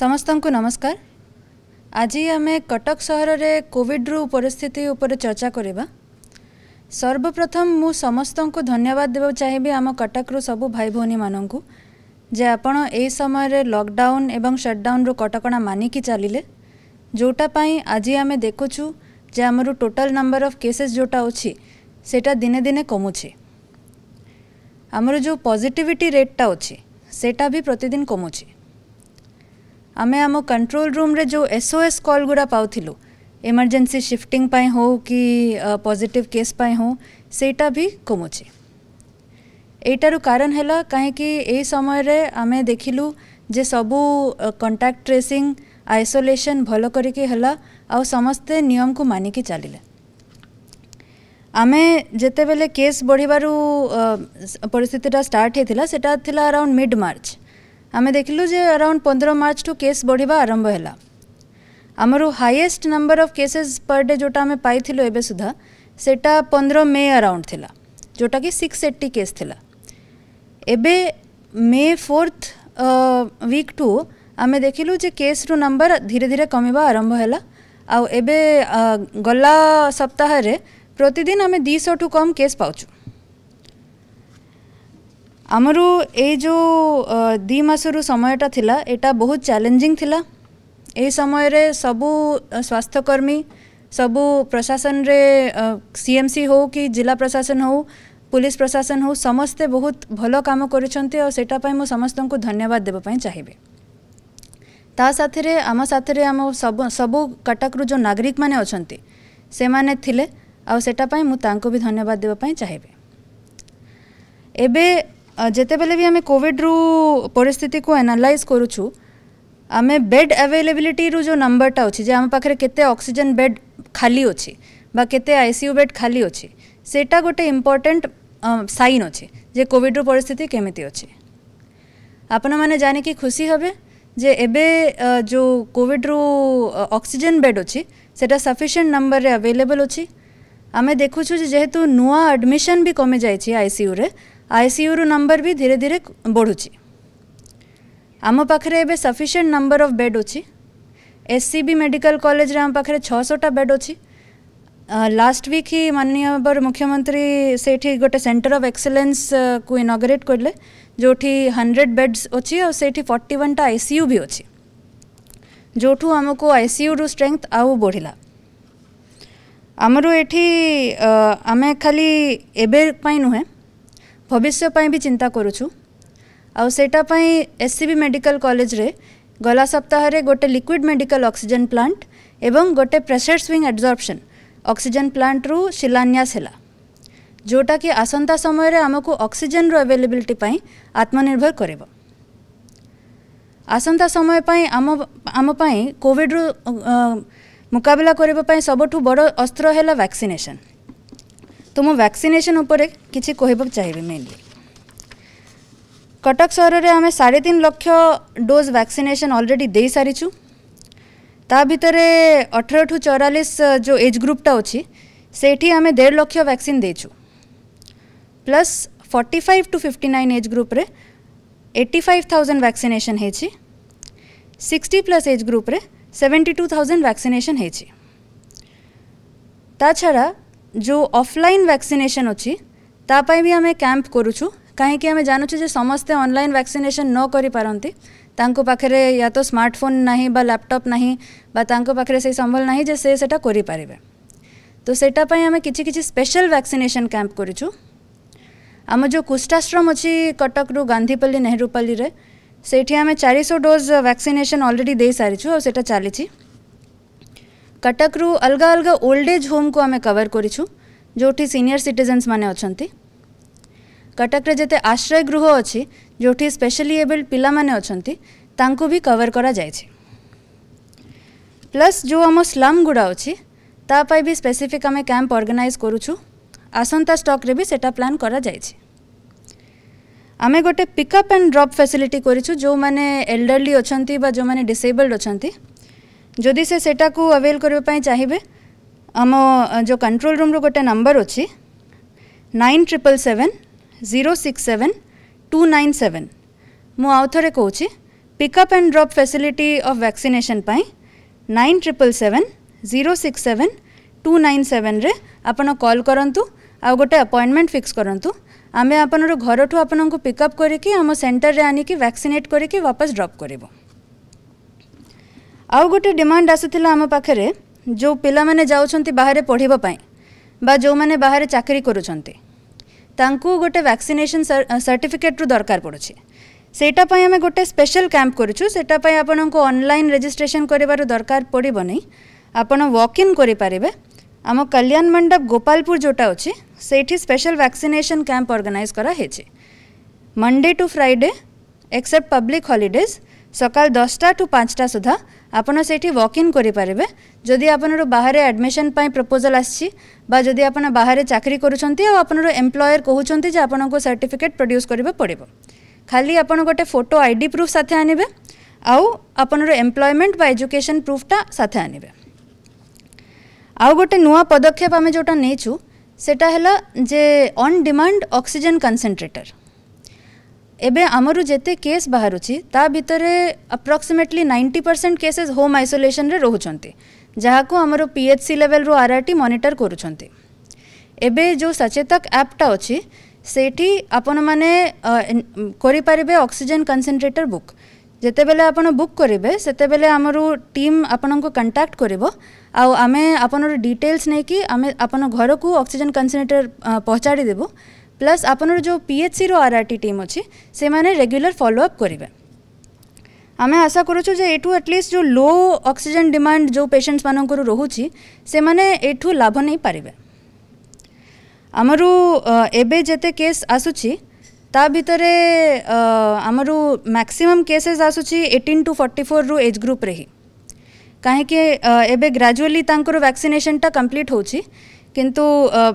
ସମସ୍ତଙ୍କୁ ନମସ୍କାର ଆଜି ଆମେ କଟକ ସହରରେ କୋଭିଡ୍ରୁ ପରିସ୍ଥିତି ଉପରେ ଚର୍ଚ୍ଚା କରିବା ସର୍ବପ୍ରଥମ ମୁଁ ସମସ୍ତଙ୍କୁ ଧନ୍ୟବାଦ ଦେବାକୁ ଚାହିଁବି ଆମ କଟକରୁ ସବୁ ଭାଇ ଭଉଣୀମାନଙ୍କୁ ଯେ ଆପଣ ଏହି ସମୟରେ ଲକଡାଉନ୍ ଏବଂ ସଟ୍ଡାଉନ୍ରୁ କଟକଣା ମାନିକି ଚାଲିଲେ ଯେଉଁଟା ପାଇଁ ଆଜି ଆମେ ଦେଖୁଛୁ ଯେ ଆମର ଟୋଟାଲ ନମ୍ବର ଅଫ୍ କେସେସ୍ ଯେଉଁଟା ଅଛି ସେଇଟା ଦିନେ ଦିନେ କମୁଛି ଆମର ଯେଉଁ ପଜିଟିଭିଟି ରେଟ୍ଟା ଅଛି ସେଇଟା ବି ପ୍ରତିଦିନ କମୁଛି आम आम कंट्रोल रूम रे जो एसओएस कॉल गुड़ा पाथिलु एमरजेन्सी सिफ्टिंग हो कि पॉजिट केस हो सेटा भी कमुचे यटार कारण है कहीं समय रे आम जे सबू कंटाक्ट ट्रेसिंग आइसोलेशन भल समस्ते नियम को मानिक चलें आम जिते बेले केस बढ़ पिस्थितिटा स्टार्ट होता से अराउंड मिड मार्च आम देखल अराउंड पंद्रह मार्च टू केस बढ़िया आरंभ है आमर highest number of cases per day जो आम पाई एवं सुधा से पंद्रह मे अराउंड थिला जोटा कि सिक्स एट्टी केस थिला एबे मे फोर्थ वीक टू आम देखल जे केस रु नंबर धीरे धीरे कम आरंभ है गला सप्ताह प्रतिदिन आम दुश टू कम केस पाचु ଆମର ଏଇ ଯେଉଁ ଦୁଇ ମାସରୁ ସମୟଟା ଥିଲା ଏଇଟା ବହୁତ ଚ୍ୟାଲେଞ୍ଜିଂ ଥିଲା ଏହି ସମୟରେ ସବୁ ସ୍ୱାସ୍ଥ୍ୟକର୍ମୀ ସବୁ ପ୍ରଶାସନରେ ସିଏମ୍ସି ହେଉ କି ଜିଲ୍ଲା ପ୍ରଶାସନ ହେଉ ପୁଲିସ୍ ପ୍ରଶାସନ ହେଉ ସମସ୍ତେ ବହୁତ ଭଲ କାମ କରିଛନ୍ତି ଆଉ ସେଇଟା ପାଇଁ ମୁଁ ସମସ୍ତଙ୍କୁ ଧନ୍ୟବାଦ ଦେବା ପାଇଁ ଚାହିଁବି ତା ସାଥିରେ ଆମ ସାଥିରେ ଆମ ସବୁ ସବୁ କଟକରୁ ଯେଉଁ ନାଗରିକମାନେ ଅଛନ୍ତି ସେମାନେ ଥିଲେ ଆଉ ସେଇଟା ପାଇଁ ମୁଁ ତାଙ୍କୁ ବି ଧନ୍ୟବାଦ ଦେବା ପାଇଁ ଚାହିଁବି ଏବେ ଯେତେବେଳେ ବି ଆମେ କୋଭିଡ଼ରୁ ପରିସ୍ଥିତିକୁ ଆନାଲାଇଜ୍ କରୁଛୁ ଆମେ ବେଡ୍ ଆଭେଲେବିଲିଟିରୁ ଯେଉଁ ନମ୍ବରଟା ଅଛି ଯେ ଆମ ପାଖରେ କେତେ ଅକ୍ସିଜେନ୍ ବେଡ୍ ଖାଲି ଅଛି ବା କେତେ ଆଇସିୟୁ ବେଡ୍ ଖାଲି ଅଛି ସେଇଟା ଗୋଟେ ଇମ୍ପୋର୍ଟାଣ୍ଟ ସାଇନ୍ ଅଛି ଯେ କୋଭିଡ଼ର ପରିସ୍ଥିତି କେମିତି ଅଛି ଆପଣମାନେ ଜାଣିକି ଖୁସି ହେବେ ଯେ ଏବେ ଯେଉଁ କୋଭିଡ଼ରୁ ଅକ୍ସିଜେନ୍ ବେଡ୍ ଅଛି ସେଇଟା ସଫିସିଏଣ୍ଟ ନମ୍ବରରେ ଆଭେଲେବଲ୍ ଅଛି ଆମେ ଦେଖୁଛୁ ଯେ ଯେହେତୁ ନୂଆ ଆଡ଼ମିସନ୍ ବି କମିଯାଇଛି ଆଇସିୟୁରେ आईसीयू रु नंबर भी धीरे धीरे बढ़ुची आम पाखे एवं सफिसीयंट नंबर अफ बेड अच्छी S C B medical college छःशटा बेड अच्छी लास्ट विक ही माननीय मुख्यमंत्री से गोटे सेन्टर अफ एक्सलेन्स को इनग्रेट कले जो हंड्रेड बेड्स अच्छी से फर्टी वाटा आईसीयू भी अच्छी जोठ आम को आईसीयू रु स्ट्रेंथ आउ बढ़ला आमर ये आम खाली एवं नुहे ଭବିଷ୍ୟ ପାଇଁ ବି ଚିନ୍ତା କରୁଛୁ ଆଉ ସେଇଟା ପାଇଁ ଏସ୍ ସି ବି ମେଡ଼ିକାଲ କଲେଜରେ ଗଲା ସପ୍ତାହରେ ଗୋଟେ ଲିକ୍ୱିଡ଼ ମେଡ଼ିକାଲ ଅକ୍ସିଜେନ୍ ପ୍ଲାଣ୍ଟ ଏବଂ ଗୋଟେ ପ୍ରେସର୍ ସ୍ୱିଙ୍ଗ ଆବଜର୍ପସନ୍ ଅକ୍ସିଜେନ୍ ପ୍ଲାଣ୍ଟରୁ ଶିଲାନ୍ୟାସ ହେଲା ଯେଉଁଟାକି ଆସନ୍ତା ସମୟରେ ଆମକୁ ଅକ୍ସିଜେନ୍ର ଆଭେଲେବିଲିଟି ପାଇଁ ଆତ୍ମନିର୍ଭର କରିବ ଆସନ୍ତା ସମୟ ପାଇଁ ଆମ ଆମ ପାଇଁ କୋଭିଡ଼ରୁ ମୁକାବିଲା କରିବା ପାଇଁ ସବୁଠୁ ବଡ଼ ଅସ୍ତ୍ର ହେଲା ଭ୍ୟାକ୍ସିନେସନ୍ ତ ମୁଁ ଭ୍ୟାକ୍ସିନେସନ୍ ଉପରେ କିଛି କହିବାକୁ ଚାହିଁବି ମେନଲି କଟକ ସହରରେ ଆମେ ସାଢ଼େ ତିନି ଲକ୍ଷ ଡୋଜ୍ ଭ୍ୟାକ୍ସିନେସନ୍ ଅଲରେଡ଼ି ଦେଇସାରିଛୁ ତା ଭିତରେ ଅଠରଠୁ ଚଉରାଳିଶ ଯେଉଁ ଏଜ୍ ଗ୍ରୁପ୍ଟା ଅଛି ସେଇଠି ଆମେ ଦେଢ଼ ଲକ୍ଷ ଭ୍ୟାକ୍ସିନ୍ ଦେଇଛୁ plus forty five to fifty nine age ଗ୍ରୁପ୍ରେ ଏଇଟି ଫାଇଭ୍ ଥାଉଜେଣ୍ଡ ଭ୍ୟାକ୍ସିନେସନ୍ ହେଇଛି ସିକ୍ସଟି ପ୍ଲସ୍ ଏଜ୍ ଗ୍ରୁପ୍ରେ ସେଭେଣ୍ଟି ଟୁ ଥାଉଜେଣ୍ଡ ଭ୍ୟାକ୍ସିନେସନ୍ ହେଇଛି তাছাড়া जो अफलाइन भ्याक्सिनेसन अच्छी तापाई भी आम कैंप करुचु कहीं आम जानूचे जो समस्ते अनलाइन भैक्सीनेसन न करें ତାଙ୍କ ପାଖରେ ୟା ତ ସ୍ମାର୍ଟଫୋନ୍ ନାହିଁ ବା ଲ୍ୟାପଟପ୍ ନାହିଁ ବା ତାଙ୍କ ପାଖରେ ସେଇ ସମ୍ବଳ ନାହିଁ ଯେ ସେ ସେଇଟା କରିପାରିବେ ତ ସେଇଟା ପାଇଁ ଆମେ କିଛି କିଛି ସ୍ପେଶାଲ ଭ୍ୟାକ୍ସିନେସନ୍ କ୍ୟାମ୍ପ କରିଛୁ ଆମ ଯେଉଁ କୁଷ୍ଟାଶ୍ରମ ଅଛି କଟକରୁ ଗାନ୍ଧୀପଲ୍ଲୀ ନେହେରୁପଲ୍ଲୀରେ ସେଇଠି ଆମେ ଚାରିଶହ ଡୋଜ୍ ଭ୍ୟାକ୍ସିନେସନ୍ ଅଲରେଡ଼ି ଦେଇସାରିଛୁ ଆଉ ସେଇଟା ଚାଲିଛି କଟକରୁ ଅଲଗା ଅଲଗା ଓଲ୍ଡ ଏଜ୍ ହୋମ୍କୁ ଆମେ କଭର୍ କରିଛୁ ଯେଉଁଠି ସିନିୟର ସିଟିଜେନ୍ସ ମାନେ ଅଛନ୍ତି କଟକରେ ଯେତେ ଆଶ୍ରୟ ଗୃହ ଅଛି ଯେଉଁଠି ସ୍ପେଶାଲି ଏବେଲ୍ଡ ପିଲାମାନେ ଅଛନ୍ତି ତାଙ୍କୁ ବି କଭର୍ କରାଯାଇଛି ପ୍ଲସ୍ ଯେଉଁ ଆମ ସ୍ଲମ୍ ଗୁଡ଼ା ଅଛି ତା ପାଇଁ ବି ସ୍ପେସିଫିକ୍ ଆମେ କ୍ୟାମ୍ପ ଅର୍ଗାନାଇଜ୍ କରୁଛୁ ଆସନ୍ତା ଷ୍ଟକ୍ରେ ବି ସେଟା ପ୍ଲାନ୍ କରାଯାଇଛି ଆମେ ଗୋଟେ ପିକଅପ୍ ଆଣ୍ଡ ଡ୍ରପ୍ ଫ୍ୟାସିଲିଟି କରିଛୁ ଯେଉଁମାନେ ଏଲ୍ଡରଲି ଅଛନ୍ତି ବା ଯେଉଁମାନେ ଡିସେବଲ୍ଡ ଅଛନ୍ତି ଯଦି ସେ ସେଟାକୁ ଆଭେଲ୍ କରିବା ପାଇଁ ଚାହିଁବେ ଆମ ଯେଉଁ କଣ୍ଟ୍ରୋଲ ରୁମ୍ର ଗୋଟେ ନମ୍ବର ଅଛି nine triple seven zero six seven two nine ସେଭେନ୍ ମୁଁ ଆଉ ଥରେ କହୁଛି pickup and drop facility of vaccination ପାଇଁ nine triple seven zero six seven two nine ସେଭେନ୍ରେ ଆପଣ କଲ୍ କରନ୍ତୁ ଆଉ ଗୋଟେ ଆପଏଣ୍ଟମେଣ୍ଟ ଫିକ୍ସ କରନ୍ତୁ ଆମେ ଆପଣର ଘରଠୁ ଆପଣଙ୍କୁ ପିକଅପ୍ କରିକି ଆମ ସେଣ୍ଟରରେ ଆଣିକି ଭ୍ୟାକ୍ସିନେଟ୍ କରିକି ବାପସ ଡ୍ରପ୍ କରିବୁ ଆଉ ଗୋଟେ ଡିମାଣ୍ଡ ଆସିଥିଲା ଆମ ପାଖରେ ଯେଉଁ ପିଲାମାନେ ଯାଉଛନ୍ତି ବାହାରେ ପଢ଼ିବା ପାଇଁ ବା ଯେଉଁମାନେ ବାହାରେ ଚାକିରି କରୁଛନ୍ତି ତାଙ୍କୁ ଗୋଟେ ଭ୍ୟାକ୍ସିନେସନ୍ ସାର୍ଟିଫିକେଟ୍ରୁ ଦରକାର ପଡ଼ୁଛି ସେଇଟା ପାଇଁ ଆମେ ଗୋଟେ ସ୍ପେଶାଲ୍ କ୍ୟାମ୍ପ କରୁଛୁ ସେଇଟା ପାଇଁ ଆପଣଙ୍କୁ ଅନଲାଇନ୍ ରେଜିଷ୍ଟ୍ରେସନ୍ କରିବାର ଦରକାର ପଡ଼ିବନି ଆପଣ ୱାକ୍ ଇନ୍ କରିପାରିବେ ଆମ କଲ୍ୟାଣ ମଣ୍ଡପ ଗୋପାଳପୁର ଯେଉଁଟା ଅଛି ସେଇଠି ସ୍ପେଶାଲ୍ ଭ୍ୟାକ୍ସିନେସନ୍ କ୍ୟାମ୍ପ ଅର୍ଗାନାଇଜ୍ କରାହେଇଛି Monday to Friday except public holidays ସକାଳ ଦଶଟା ଟୁ ପାଞ୍ଚଟା ସୁଦ୍ଧା ଆପଣ ସେଇଠି ୱାକ୍ ଇନ୍ କରିପାରିବେ ଯଦି ଆପଣର ବାହାରେ ଆଡ଼ମିସନ୍ ପାଇଁ ପ୍ରପୋଜାଲ୍ ଆସିଛି ବା ଯଦି ଆପଣ ବାହାରେ ଚାକିରି କରୁଛନ୍ତି ଆଉ ଆପଣର ଏମ୍ପ୍ଲୟର୍ କହୁଛନ୍ତି ଯେ ଆପଣଙ୍କୁ ସାର୍ଟିଫିକେଟ୍ ପ୍ରଡ୍ୟୁସ୍ କରିବାକୁ ପଡ଼ିବ ଖାଲି ଆପଣ ଗୋଟେ ଫଟୋ ଆଇ ଡି ପ୍ରୁଫ୍ ସାଥେ ଆଣିବେ ଆଉ ଆପଣର ଏମ୍ପ୍ଲୟମେଣ୍ଟ ବା ଏଜୁକେସନ୍ ପ୍ରୁଫ୍ଟା ସାଥେ ଆଣିବେ ଆଉ ଗୋଟେ ନୂଆ ପଦକ୍ଷେପ ଆମେ ଯେଉଁଟା ନେଇଛୁ ସେଟା ହେଲା ଯେ ଅନ୍ ଡିମାଣ୍ଡ ଅକ୍ସିଜେନ୍ କନ୍ସେନ୍ଟ୍ରେଟର୍ এবে আমার যেতে কেস বাহুছি তা ভিতরে approximately ninety percent cases home আইসোলেসনরে রুচান যা আমার পিএচসি লেভেলরু আরআরটি মনিটর করুচার এবে যে সচেতক আপ্টা অছি সেইটি আপনার করে অক্সিজেন কনসেনট্রেটর বুক যেতবে আপনার বুক করবে সেতবে আমার টিম আপনার কন্টাক্ট করব আমি আপনার ডিটেলস নেই আমি আপনার ঘরক অক্সিজেন কনসেনট্রেটর পহচাড়ি দেবু प्लस आपनर जो PHC R R T team अच्छे से मैंने रेगुलर फॉलोअप करेंगे आम आशा करुचु जे एठू एटलिस्ट जो लो ऑक्सीजन डिमांड जो पेशेंट्स मानक रोचे से मैंने एठू लाभ नहीं पारे आमर एवं जिते केस आसूची ता ଭିତରେ ଆମର ମ୍ୟାକ୍ସିମମ୍ କେସେସ୍ ଆସୁଛି ଏଇଟିନ୍ ଟୁ ଫର୍ଟି ଫୋର୍ରୁ ଏଜ୍ ଗ୍ରୁପ୍ରେ ହିଁ କାହିଁକି ଏବେ ଗ୍ରାଜୁଆଲି ତାଙ୍କର ଭ୍ୟାକ୍ସିନେସନ୍ଟା କମ୍ପ୍ଲିଟ୍ ହେଉଛି କିନ୍ତୁ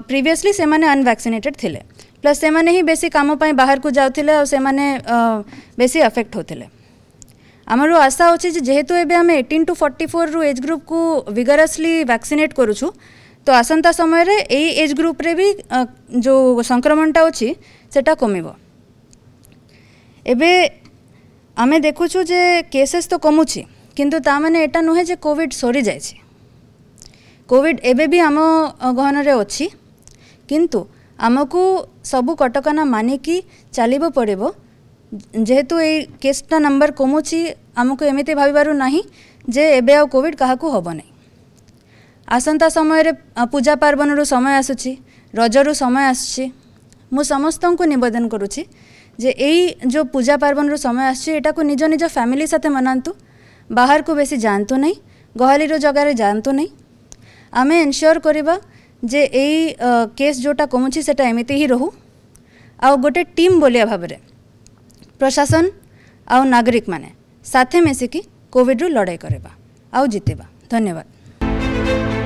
ପ୍ରିଭିୟସ୍ଲି ସେମାନେ ଅନଭ୍ୟାକ୍ସିନେଟେଡ୍ ଥିଲେ ପ୍ଲସ୍ ସେମାନେ ହିଁ ବେଶୀ କାମ ପାଇଁ ବାହାରକୁ ଯାଉଥିଲେ ଆଉ ସେମାନେ ବେଶୀ ଆଫେକ୍ଟ ହେଉଥିଲେ ଆମର ଆଶା ଅଛି ଯେ ଯେହେତୁ ଏବେ ଆମେ ଏଇଟିନ୍ ଟୁ ଫର୍ଟି ଫୋର୍ରୁ ଏଜ୍ ଗ୍ରୁପ୍କୁ ଭିଗରସଲି ଭ୍ୟାକ୍ସିନେଟ୍ କରୁଛୁ ତ ଆସନ୍ତା ସମୟରେ ଏଇ ଏଜ୍ ଗ୍ରୁପ୍ରେ ବି ଯେଉଁ ସଂକ୍ରମଣଟା ଅଛି ସେଟା କମିବ ଏବେ ଆମେ ଦେଖୁଛୁ ଯେ କେସେସ୍ ତ କମୁଛି କିନ୍ତୁ ତା ମାନେ ଏଇଟା ନୁହେଁ ଯେ କୋଭିଡ଼ ସରିଯାଇଛି କୋଭିଡ଼ ଏବେ ବି ଆମ ଗହନରେ ଅଛି କିନ୍ତୁ ଆମକୁ ସବୁ କଟକଣା ମାନିକି ଚାଲିବ ପଡ଼ିବ ଯେହେତୁ ଏଇ କେସ୍ଟା ନମ୍ବର କମୁଛି ଆମକୁ ଏମିତି ଭାବିବାରୁ ନାହିଁ ଯେ ଏବେ ଆଉ କୋଭିଡ଼ କାହାକୁ ହେବ ନାହିଁ ଆସନ୍ତା ସମୟରେ ପୂଜା ପାର୍ବଣରୁ ସମୟ ଆସୁଛି ରଜରୁ ସମୟ ଆସୁଛି ମୁଁ ସମସ୍ତଙ୍କୁ ନିବେଦନ କରୁଛି ଯେ ଏଇ ଯେଉଁ ପୂଜା ପାର୍ବଣରୁ ସମୟ ଆସୁଛି ଏଟାକୁ ନିଜ ନିଜ ଫ୍ୟାମିଲି ସାথେ ମନାନ୍ତୁ ବାହାରକୁ ବେଶୀ ଯାଆନ୍ତୁ ନାହିଁ ଗହଳିର ଜାଗାରେ ଯାଆନ୍ତୁ ନାହିଁ ଆମେ ଏନସିଓର କରିବା ଯେ ଏଇ କେସ୍ ଯେଉଁଟା କମୁଛି ସେଇଟା ଏମିତି ହିଁ ରହୁ ଆଉ ଗୋଟେ ଟିମ୍ ବୋଲିଆ ଭାବରେ ପ୍ରଶାସନ ଆଉ ନାଗରିକମାନେ ସାଥେ ମିଶିକି କୋଭିଡ଼ରୁ ଲଢ଼େଇ କରିବା ଆଉ ଜିତିବା ଧନ୍ୟବାଦ